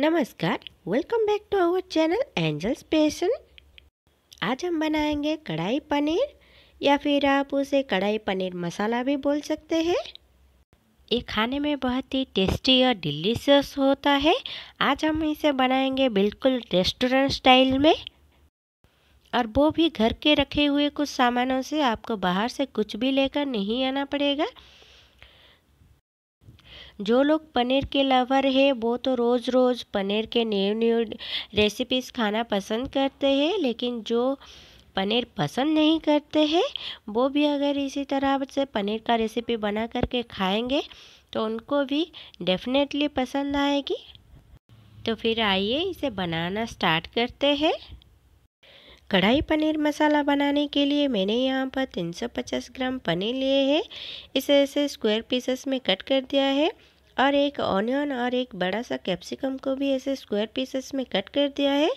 नमस्कार welcome back to our channel Angels Passion आज हम बनाएंगे कढ़ाई पनीर या फिर आप उसे कढ़ाई पनीर मसाला भी बोल सकते हैं ये खाने में बहुत ही टेस्टी और डिलीशियस होता है आज हम इसे बनाएंगे बिल्कुल रेस्टोरेंट स्टाइल में और वो भी घर के रखे हुए कुछ सामानों से आपको बाहर से कुछ भी लेकर नहीं आना पड़ेगा जो लोग पनीर के लवर है वो तो रोज़ रोज़ पनीर के न्यू न्यू रेसिपीज़ खाना पसंद करते हैं लेकिन जो पनीर पसंद नहीं करते हैं वो भी अगर इसी तरह से पनीर का रेसिपी बना करके खाएंगे तो उनको भी डेफिनेटली पसंद आएगी तो फिर आइए इसे बनाना स्टार्ट करते हैं कढ़ाई पनीर मसाला बनाने के लिए मैंने यहाँ पर 350 ग्राम पनीर लिए हैं इसे ऐसे स्क्वायर पीसेस में कट कर दिया है और एक ऑनियन और एक बड़ा सा कैप्सिकम को भी ऐसे स्क्वायर पीसेस में कट कर दिया है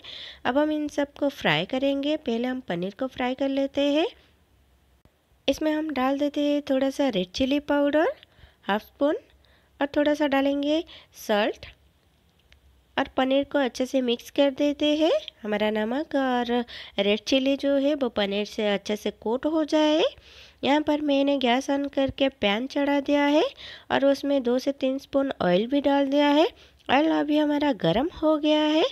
अब हम इन सब को फ्राई करेंगे पहले हम पनीर को फ्राई कर लेते हैं इसमें हम डाल देते हैं थोड़ा सा red chilli powder half spoon और थोड़ा सा डालेंगे सल्ट और पनीर को अच्छे से मिक्स कर देते हैं हमारा नमक और रेड चिली जो है वो पनीर से अच्छे से कोट हो जाए यहाँ पर मैंने गैस ऑन करके पैन चढ़ा दिया है और उसमें दो से तीन स्पून ऑयल भी डाल दिया है ऑयल अभी हमारा गर्म हो गया है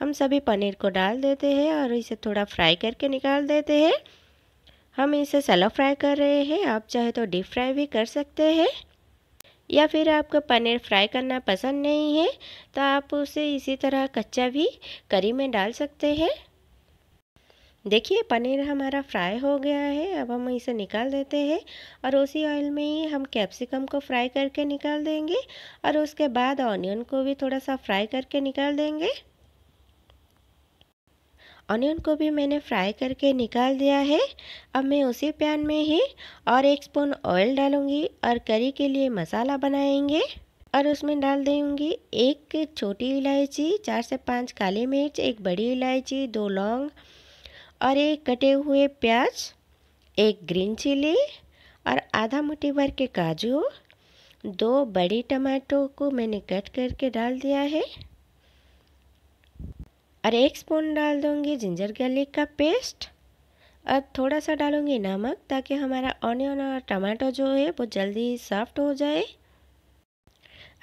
हम सभी पनीर को डाल देते हैं और इसे थोड़ा फ्राई करके निकाल देते हैं हम इसे सलो फ्राई कर रहे हैं आप चाहे तो डीप फ्राई भी कर सकते हैं या फिर आपका पनीर फ्राई करना पसंद नहीं है तो आप उसे इसी तरह कच्चा भी करी में डाल सकते हैं देखिए पनीर हमारा फ्राई हो गया है अब हम इसे निकाल देते हैं और उसी ऑयल में ही हम कैप्सिकम को फ्राई करके निकाल देंगे और उसके बाद ऑनियन को भी थोड़ा सा फ्राई करके निकाल देंगे ऑनियन को भी मैंने फ्राई करके निकाल दिया है अब मैं उसी पैन में ही और एक स्पून ऑयल डालूंगी और करी के लिए मसाला बनाएंगे और उसमें डाल देंगी एक छोटी इलायची चार से पाँच काली मिर्च एक बड़ी इलायची दो लौंग और एक कटे हुए प्याज एक ग्रीन चिली और आधा मुठ्ठी भर के काजू दो बड़ी टमाटो को मैंने कट करके डाल दिया है और एक स्पून डाल दूँगी जिंजर गार्लिक का पेस्ट और थोड़ा सा डालूँगी नमक ताकि हमारा ऑनियन और टमाटो जो है वो जल्दी सॉफ्ट हो जाए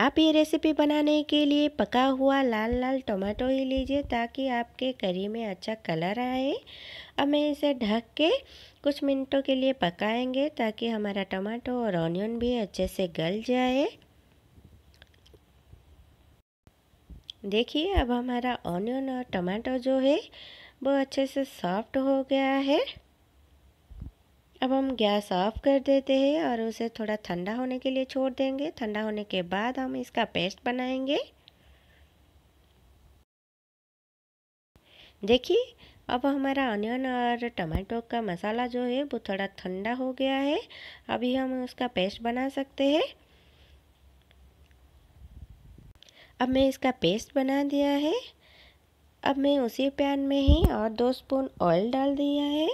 आप ये रेसिपी बनाने के लिए पका हुआ लाल लाल टमाटो ही लीजिए ताकि आपके करी में अच्छा कलर आए अब मैं इसे ढक के कुछ मिनटों के लिए पकाएंगे ताकि हमारा टमाटो और ऑनियन भी अच्छे से गल जाए देखिए अब हमारा ऑनियन और टमाटो जो है वो अच्छे से सॉफ्ट हो गया है अब हम गैस ऑफ कर देते हैं और उसे थोड़ा ठंडा होने के लिए छोड़ देंगे ठंडा होने के बाद हम इसका पेस्ट बनाएंगे देखिए अब हमारा अनियन और टमाटो का मसाला जो है वो थोड़ा ठंडा हो गया है अभी हम उसका पेस्ट बना सकते हैं अब मैं इसका पेस्ट बना दिया है अब मैं उसी पैन में ही और दो स्पून ऑयल डाल दिया है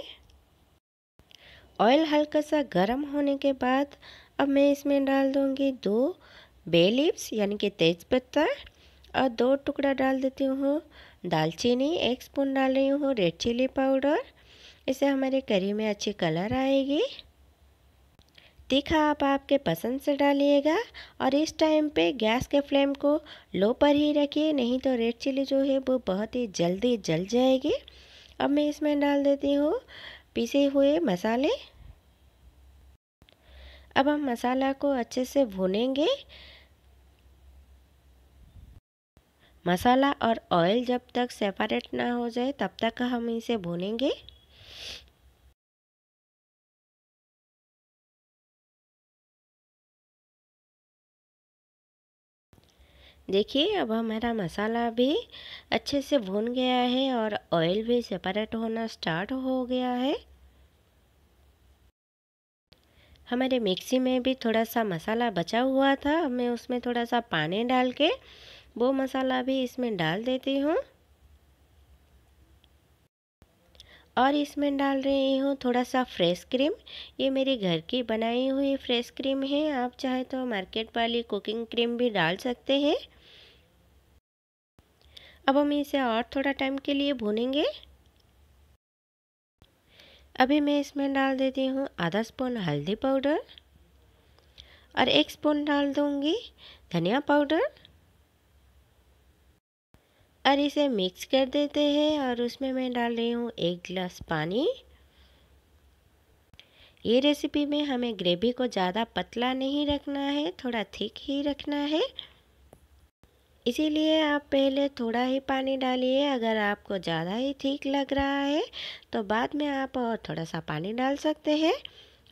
ऑयल हल्का सा गर्म होने के बाद अब मैं इसमें डाल दूंगी दो बेलिप्स यानी कि तेज़पत्ता और दो टुकड़ा डाल देती हूँ दालचीनी एक स्पून डाल रही हूँ रेड चिली पाउडर इससे हमारे करी में अच्छी कलर आएगी तीखा आप आपके पसंद से डालिएगा और इस टाइम पे गैस के फ्लेम को लो पर ही रखिए नहीं तो रेड चिली जो है वो बहुत ही जल्दी जल जाएगी अब मैं इसमें डाल देती हूँ पीसे हुए मसाले अब हम मसाला को अच्छे से भूनेंगे मसाला और ऑयल जब तक सेपरेट ना हो जाए तब तक हम इसे भूनेंगे देखिए अब हमारा मसाला भी अच्छे से भून गया है और ऑयल भी सेपरेट होना स्टार्ट हो गया है हमारे मिक्सी में भी थोड़ा सा मसाला बचा हुआ था मैं उसमें थोड़ा सा पानी डाल के वो मसाला भी इसमें डाल देती हूँ और इसमें डाल रही हूँ थोड़ा सा फ्रेश क्रीम ये मेरे घर की बनाई हुई फ्रेश क्रीम है आप चाहे तो मार्केट वाली कुकिंग क्रीम भी डाल सकते हैं अब हम इसे और थोड़ा टाइम के लिए भूनेंगे अभी मैं इसमें डाल देती हूँ आधा स्पून हल्दी पाउडर और एक स्पून डाल दूँगी धनिया पाउडर और इसे मिक्स कर देते हैं और उसमें मैं डाल रही हूँ एक गिलास पानी ये रेसिपी में हमें ग्रेवी को ज़्यादा पतला नहीं रखना है थोड़ा थिक ही रखना है इसीलिए आप पहले थोड़ा ही पानी डालिए अगर आपको ज़्यादा ही ठीक लग रहा है तो बाद में आप और थोड़ा सा पानी डाल सकते हैं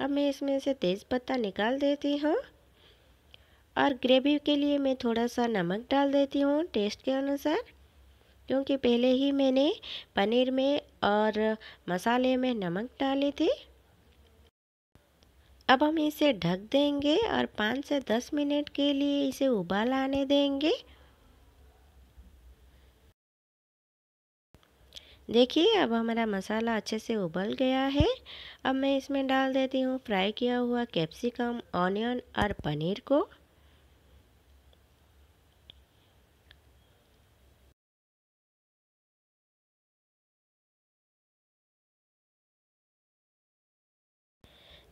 अब मैं इसमें से तेज़ पत्ता निकाल देती हूँ और ग्रेवी के लिए मैं थोड़ा सा नमक डाल देती हूँ टेस्ट के अनुसार क्योंकि पहले ही मैंने पनीर में और मसाले में नमक डाले थे अब हम इसे ढक देंगे और पाँच से दस मिनट के लिए इसे उबाल आने देंगे देखिए अब हमारा मसाला अच्छे से उबल गया है अब मैं इसमें डाल देती हूँ फ्राई किया हुआ कैप्सिकम ऑनियन और पनीर को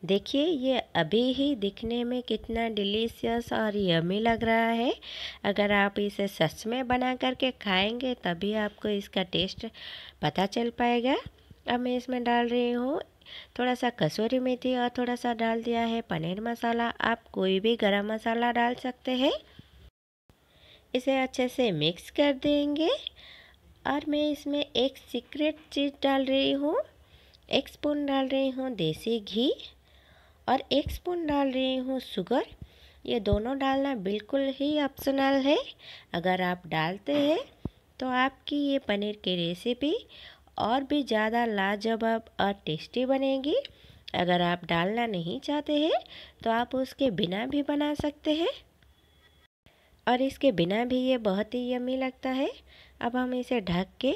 देखिए ये अभी ही दिखने में कितना डिलीशियस और यमी लग रहा है अगर आप इसे सच में बना करके खाएंगे तभी आपको इसका टेस्ट पता चल पाएगा अब मैं इसमें डाल रही हूँ थोड़ा सा कसूरी मेथी और थोड़ा सा डाल दिया है पनीर मसाला आप कोई भी गरम मसाला डाल सकते हैं इसे अच्छे से मिक्स कर देंगे और मैं इसमें एक सीक्रेट चीज़ डाल रही हूँ एक स्पून डाल रही हूँ देसी घी और एक स्पून डाल रही हूँ शुगर ये दोनों डालना बिल्कुल ही ऑप्शनल है अगर आप डालते हैं तो आपकी ये पनीर की रेसिपी और भी ज़्यादा लाजवाब और टेस्टी बनेगी अगर आप डालना नहीं चाहते हैं तो आप उसके बिना भी बना सकते हैं और इसके बिना भी ये बहुत ही यमी लगता है अब हम इसे ढक के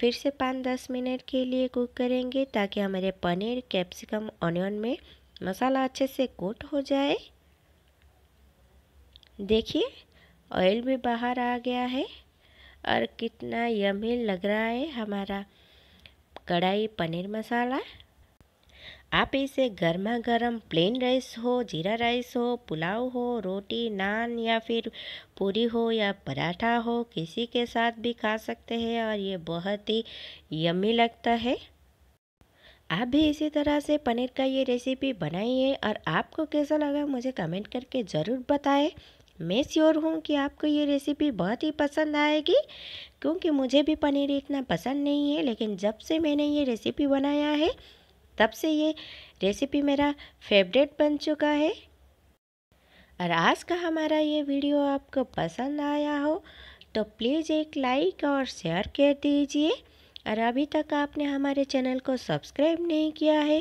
फिर से पाँच दस मिनट के लिए कुक करेंगे ताकि हमारे पनीर कैप्सिकम ऑनियन में मसाला अच्छे से कोट हो जाए देखिए ऑयल भी बाहर आ गया है और कितना यमी लग रहा है हमारा कढ़ाई पनीर मसाला आप इसे गर्मा गर्म प्लेन राइस हो जीरा राइस हो पुलाव हो रोटी नान या फिर पूरी हो या पराठा हो किसी के साथ भी खा सकते हैं और ये बहुत ही यमी लगता है आप भी इसी तरह से पनीर का ये रेसिपी बनाइए और आपको कैसा लगा मुझे कमेंट करके ज़रूर बताएं मैं श्योर हूँ कि आपको ये रेसिपी बहुत ही पसंद आएगी क्योंकि मुझे भी पनीर इतना पसंद नहीं है लेकिन जब से मैंने ये रेसिपी बनाया है तब से ये रेसिपी मेरा फेवरेट बन चुका है और आज का हमारा ये वीडियो आपको पसंद आया हो तो प्लीज़ एक लाइक और शेयर कर दीजिए और अभी तक आपने हमारे चैनल को सब्सक्राइब नहीं किया है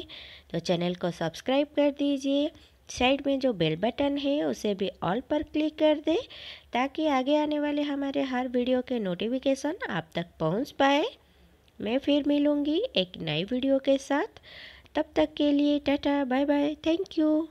तो चैनल को सब्सक्राइब कर दीजिए साइड में जो बेल बटन है उसे भी ऑल पर क्लिक कर दें ताकि आगे आने वाले हमारे हर वीडियो के नोटिफिकेशन आप तक पहुंच पाए मैं फिर मिलूँगी एक नई वीडियो के साथ तब तक के लिए tata bye bye thank you